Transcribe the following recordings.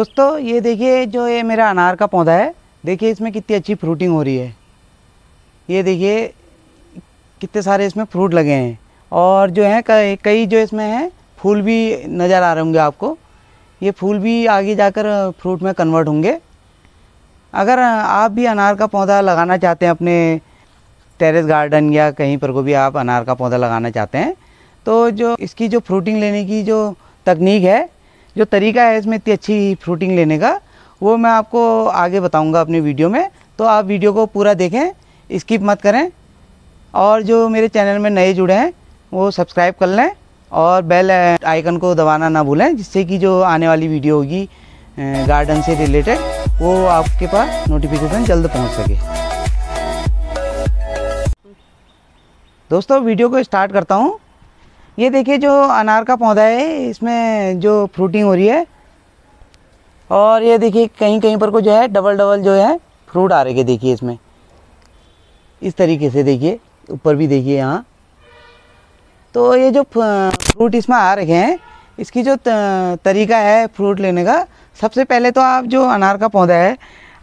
दोस्तों ये देखिए जो ये मेरा अनार का पौधा है देखिए इसमें कितनी अच्छी फ्रूटिंग हो रही है ये देखिए कितने सारे इसमें फ्रूट लगे हैं और जो है कई जो इसमें हैं फूल भी नज़र आ रहे होंगे आपको ये फूल भी आगे जाकर फ्रूट में कन्वर्ट होंगे अगर आप भी अनार का पौधा लगाना चाहते हैं अपने टेरेस गार्डन या कहीं पर को भी आप अनार का पौधा लगाना चाहते हैं तो जो इसकी जो फ्रूटिंग लेने की जो तकनीक है जो तरीका है इसमें इतनी अच्छी फ्रूटिंग लेने का वो मैं आपको आगे बताऊंगा अपने वीडियो में तो आप वीडियो को पूरा देखें स्किप मत करें और जो मेरे चैनल में नए जुड़े हैं वो सब्सक्राइब कर लें और बेल आइकन uh, को दबाना ना भूलें जिससे कि जो आने वाली वीडियो होगी गार्डन uh, से रिलेटेड वो आपके पास नोटिफिकेशन जल्द पहुँच सके दोस्तों वीडियो को स्टार्ट करता हूँ ये देखिए जो अनार का पौधा है इसमें जो फ्रूटिंग हो रही है और ये देखिए कहीं कहीं पर को जो है डबल डबल जो है फ्रूट आ रहे हैं देखिए इसमें इस तरीके से देखिए ऊपर भी देखिए यहाँ तो ये जो फ्रूट इसमें आ रखे हैं इसकी जो तरीका है फ्रूट लेने का सबसे पहले तो आप जो अनार का पौधा है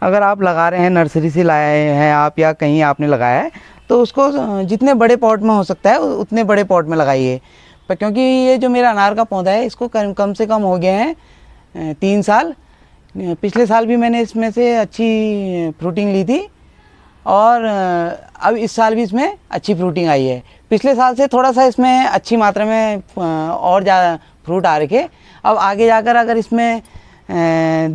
अगर आप लगा रहे हैं नर्सरी से लाए हैं आप या कहीं आपने लगाया है तो उसको जितने बड़े पॉट में हो सकता है उतने बड़े पॉट में लगाइए पर क्योंकि ये जो मेरा अनार का पौधा है इसको कम कम से कम हो गए हैं तीन साल पिछले साल भी मैंने इसमें से अच्छी फ्रूटिंग ली थी और अब इस साल भी इसमें अच्छी फ्रूटिंग आई है पिछले साल से थोड़ा सा इसमें अच्छी मात्रा में और ज़्यादा फ्रूट आ रखे अब आगे जाकर अगर इसमें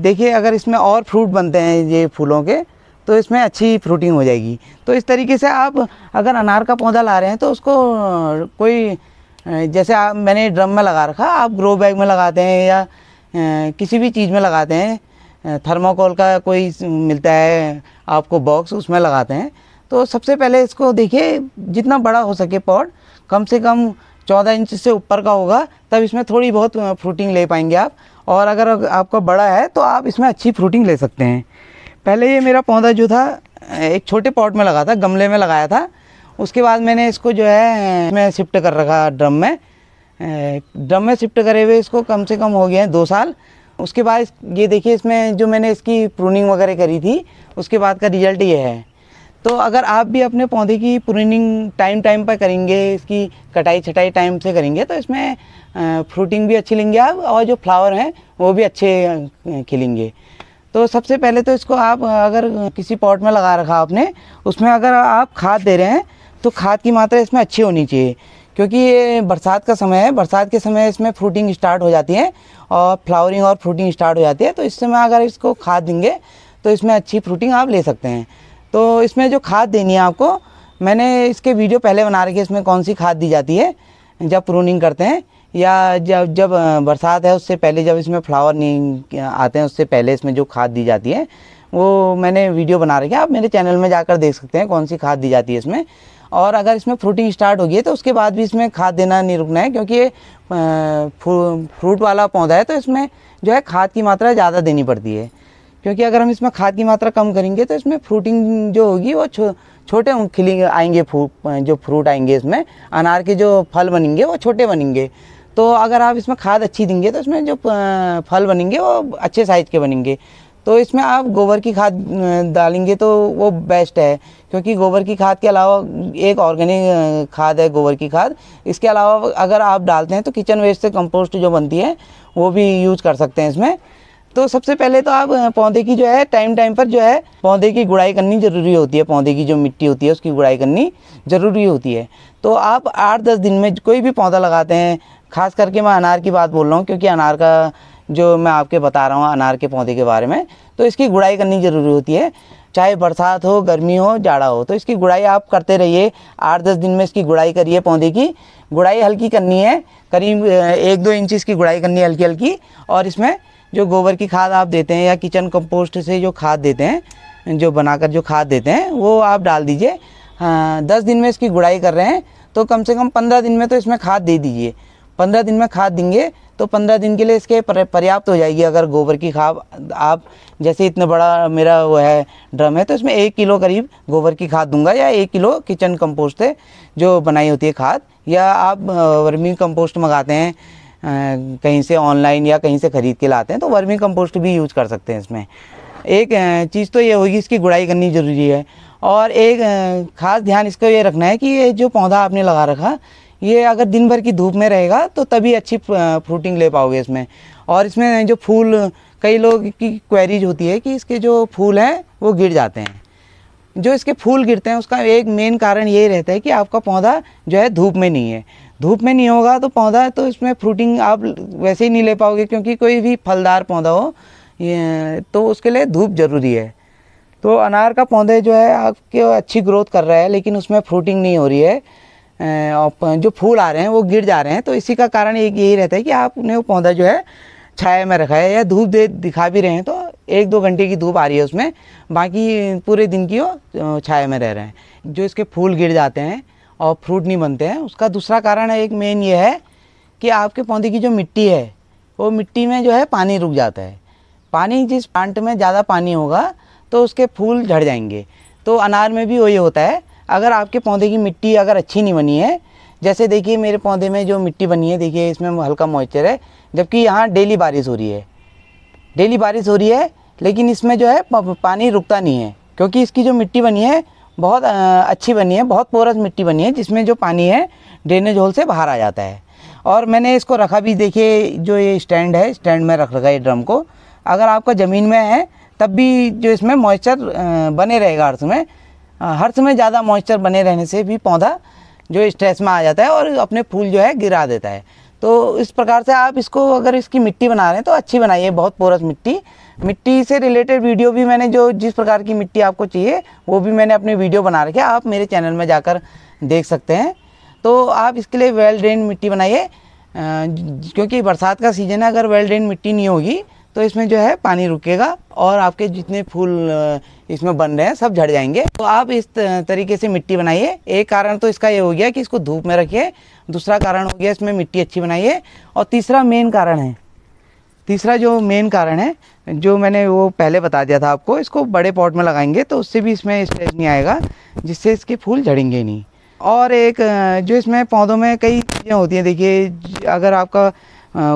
देखिए अगर इसमें और फ्रूट बनते हैं ये फूलों के तो इसमें अच्छी फ्रूटिंग हो जाएगी तो इस तरीके से आप अगर अनार का पौधा ला रहे हैं तो उसको कोई जैसे आप मैंने ड्रम में लगा रखा आप ग्रो बैग में लगाते हैं या किसी भी चीज़ में लगाते हैं थर्माकोल का कोई मिलता है आपको बॉक्स उसमें लगाते हैं तो सबसे पहले इसको देखिए जितना बड़ा हो सके पॉट कम से कम चौदह इंच से ऊपर का होगा तब इसमें थोड़ी बहुत फ्रूटिंग ले पाएंगे आप और अगर आपका बड़ा है तो आप इसमें अच्छी फ्रूटिंग ले सकते हैं पहले ये मेरा पौधा जो था एक छोटे पॉट में लगा था गमले में लगाया था उसके बाद मैंने इसको जो है मैं शिफ्ट कर रखा ड्रम में ड्रम में शिफ्ट करे हुए इसको कम से कम हो गया है दो साल उसके बाद ये देखिए इसमें जो मैंने इसकी प्रूनिंग वगैरह करी थी उसके बाद का रिजल्ट ये है तो अगर आप भी अपने पौधे की प्रूनिंग टाइम टाइम पर करेंगे इसकी कटाई छटाई टाइम से करेंगे तो इसमें फ्रूटिंग भी अच्छी लेंगे आप और जो फ्लावर हैं वो भी अच्छे खिलेंगे तो सबसे पहले तो इसको आप अगर किसी पॉट में लगा रखा आपने उसमें अगर आप खाद दे रहे हैं तो खाद की मात्रा इसमें अच्छी होनी चाहिए क्योंकि ये बरसात का समय है बरसात के समय इसमें फ्रूटिंग स्टार्ट हो जाती है और फ्लावरिंग और फ्रूटिंग स्टार्ट हो जाती है तो इस समय अगर इसको खाद देंगे तो इसमें अच्छी फ्रूटिंग आप ले सकते हैं तो इसमें जो खाद देनी है आपको मैंने इसके वीडियो पहले बना रखी है इसमें कौन सी खाद दी जाती है जब प्रूनिंग करते हैं या जब जब बरसात है उससे पहले जब इसमें फ्लावर नहीं आते हैं उससे पहले इसमें जो खाद दी जाती है वो मैंने वीडियो बना रखी है आप मेरे चैनल में जाकर देख सकते हैं कौन सी खाद दी जाती है इसमें और अगर इसमें फ्रूटिंग स्टार्ट हो गई है तो उसके बाद भी इसमें खाद देना नहीं रुकना है क्योंकि ये फ्रूट वाला पौधा है तो इसमें जो है खाद की मात्रा ज़्यादा देनी पड़ती है क्योंकि अगर हम इसमें खाद की मात्रा कम करेंगे तो इसमें फ्रूटिंग जो होगी वो छो, छोटे खिलेंगे आएंगे फ्रूट जो फ्रूट आएंगे इसमें अनार के जो फल बनेंगे वो छोटे बनेंगे तो अगर आप इसमें खाद अच्छी देंगे तो इसमें जो फल बनेंगे वो अच्छे साइज के बनेंगे तो इसमें आप गोबर की खाद डालेंगे तो वो बेस्ट है क्योंकि गोबर की खाद के अलावा एक ऑर्गेनिक खाद है गोबर की खाद इसके अलावा अगर आप डालते हैं तो किचन वेस्ट से कंपोस्ट जो बनती है वो भी यूज कर सकते हैं इसमें तो सबसे पहले तो आप पौधे की जो है टाइम टाइम पर जो है पौधे की गुड़ाई करनी ज़रूरी होती है पौधे की जो मिट्टी होती है उसकी गुड़ाई करनी ज़रूरी होती है तो आप आठ दस दिन में कोई भी पौधा लगाते हैं खास करके मैं अनार की बात बोल रहा हूँ क्योंकि अनार का जो मैं आपके बता रहा हूँ अनार के पौधे के बारे में तो इसकी गुड़ाई करनी ज़रूरी होती है चाहे बरसात हो गर्मी हो जाड़ा हो तो इसकी गुड़ाई आप करते रहिए आठ दस दिन में इसकी गुड़ाई करिए पौधे की गुड़ाई हल्की करनी है करीब एक दो इंच इसकी गुड़ाई करनी है हल्की हल्की और इसमें जो गोबर की खाद आप देते हैं या किचन कंपोस्ट से जो खाद देते हैं जो बनाकर जो खाद देते हैं वो आप डाल दीजिए हाँ, दस दिन में इसकी गुड़ाई कर रहे हैं तो कम से कम पंद्रह दिन में तो इसमें खाद दे दीजिए पंद्रह दिन में खाद देंगे तो पंद्रह दिन के लिए इसके पर्याप्त हो जाएगी अगर गोबर की खाद आप जैसे इतना बड़ा मेरा वो है ड्रम है तो इसमें एक किलो करीब गोबर की खाद दूंगा या एक किलो किचन कंपोस्ट है जो बनाई होती है खाद या आप वर्मी कंपोस्ट मंगाते हैं कहीं से ऑनलाइन या कहीं से ख़रीद के लाते हैं तो वर्मी कंपोस्ट भी यूज़ कर सकते हैं इसमें एक चीज़ तो ये होगी इसकी गुड़ाई करनी ज़रूरी है और एक ख़ास ध्यान इसको ये रखना है कि ये जो पौधा आपने लगा रखा ये अगर दिन भर की धूप में रहेगा तो तभी अच्छी फ्रूटिंग ले पाओगे इसमें और इसमें जो फूल कई लोग की क्वेरीज होती है कि इसके जो फूल हैं वो गिर जाते हैं जो इसके फूल गिरते हैं उसका एक मेन कारण यही रहता है कि आपका पौधा जो है धूप में नहीं है धूप में नहीं होगा तो पौधा तो इसमें फ्रूटिंग आप वैसे ही नहीं ले पाओगे क्योंकि कोई भी फलदार पौधा हो ये तो उसके लिए धूप ज़रूरी है तो अनार का पौधे जो है आपके अच्छी ग्रोथ कर रहा है लेकिन उसमें फ्रूटिंग नहीं हो रही है जो फूल आ रहे हैं वो गिर जा रहे हैं तो इसी का कारण एक यही रहता है कि आपने वो पौधा जो है छाया में रखा है या धूप दे दिखा भी रहे हैं तो एक दो घंटे की धूप आ रही है उसमें बाकी पूरे दिन की वो छाया में रह रहे हैं जो इसके फूल गिर जाते हैं और फ्रूट नहीं बनते हैं उसका दूसरा कारण है एक मेन ये है कि आपके पौधे की जो मिट्टी है वो मिट्टी में जो है पानी रुक जाता है पानी जिस प्लांट में ज़्यादा पानी होगा तो उसके फूल झड़ जाएंगे तो अनार में भी वही होता है अगर आपके पौधे की मिट्टी अगर अच्छी नहीं बनी है जैसे देखिए मेरे पौधे में जो मिट्टी बनी है देखिए इसमें हल्का मॉइस्चर है जबकि यहाँ डेली बारिश हो रही है डेली बारिश हो रही है लेकिन इसमें जो है पानी रुकता नहीं है क्योंकि इसकी जो मिट्टी बनी है बहुत अच्छी बनी है बहुत पोरस मिट्टी बनी है जिसमें जो पानी है ड्रेनेज होल से बाहर आ जाता है और मैंने इसको रखा भी देखिए जो ये स्टैंड है स्टैंड में रख रखा है ड्रम को अगर आपका ज़मीन में है तब भी जो इसमें मॉइस्चर बने रहेगा अर्थ में हर समय ज़्यादा मॉइस्चर बने रहने से भी पौधा जो स्ट्रेस में आ जाता है और अपने फूल जो है गिरा देता है तो इस प्रकार से आप इसको अगर इसकी मिट्टी बना रहे हैं तो अच्छी बनाइए बहुत पोरस मिट्टी मिट्टी से रिलेटेड वीडियो भी मैंने जो जिस प्रकार की मिट्टी आपको चाहिए वो भी मैंने अपनी वीडियो बना रखी आप मेरे चैनल में जाकर देख सकते हैं तो आप इसके लिए वेल ड्रेन मिट्टी बनाइए क्योंकि बरसात का सीज़न है अगर वेल ड्रेन मिट्टी नहीं होगी तो इसमें जो है पानी रुकेगा और आपके जितने फूल इसमें बन रहे हैं सब झड़ जाएंगे तो आप इस तरीके से मिट्टी बनाइए एक कारण तो इसका ये हो गया कि इसको धूप में रखिए दूसरा कारण हो गया इसमें मिट्टी अच्छी बनाइए और तीसरा मेन कारण है तीसरा जो मेन कारण है जो मैंने वो पहले बता दिया था आपको इसको बड़े पॉट में लगाएंगे तो उससे भी इसमें स्ट्रेस नहीं आएगा जिससे इसके फूल झड़ेंगे नहीं और एक जो इसमें पौधों में कई चीज़ें होती हैं देखिए अगर आपका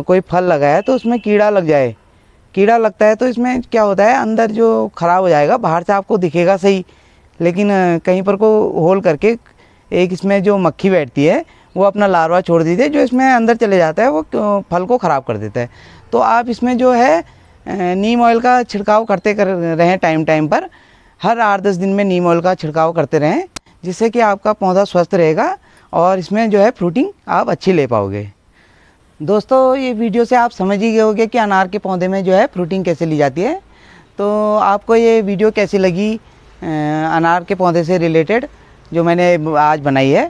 कोई फल लगा है तो उसमें कीड़ा लग जाए कीड़ा लगता है तो इसमें क्या होता है अंदर जो ख़राब हो जाएगा बाहर से आपको दिखेगा सही लेकिन कहीं पर को होल करके एक इसमें जो मक्खी बैठती है वो अपना लार्वा छोड़ देती है जो इसमें अंदर चले जाता है वो फल को ख़राब कर देता है तो आप इसमें जो है नीम ऑयल का छिड़काव करते कर रहें टाइम टाइम पर हर आठ दस दिन में नीम ऑयल का छिड़काव करते रहें जिससे कि आपका पौधा स्वस्थ रहेगा और इसमें जो है फ्रूटिंग आप अच्छी ले पाओगे दोस्तों ये वीडियो से आप समझ ही गए होंगे कि अनार के पौधे में जो है फ्रूटिंग कैसे ली जाती है तो आपको ये वीडियो कैसी लगी अनार के पौधे से रिलेटेड जो मैंने आज बनाई है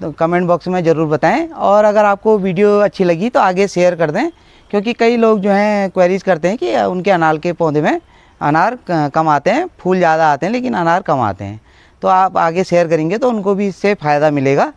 तो कमेंट बॉक्स में ज़रूर बताएं और अगर आपको वीडियो अच्छी लगी तो आगे शेयर कर दें क्योंकि कई लोग जो हैं क्वेरीज करते हैं कि उनके अनार के पौधे में अनार कम आते हैं फूल ज़्यादा आते हैं लेकिन अनार कम आते हैं तो आप आगे शेयर करेंगे तो उनको भी इससे फ़ायदा मिलेगा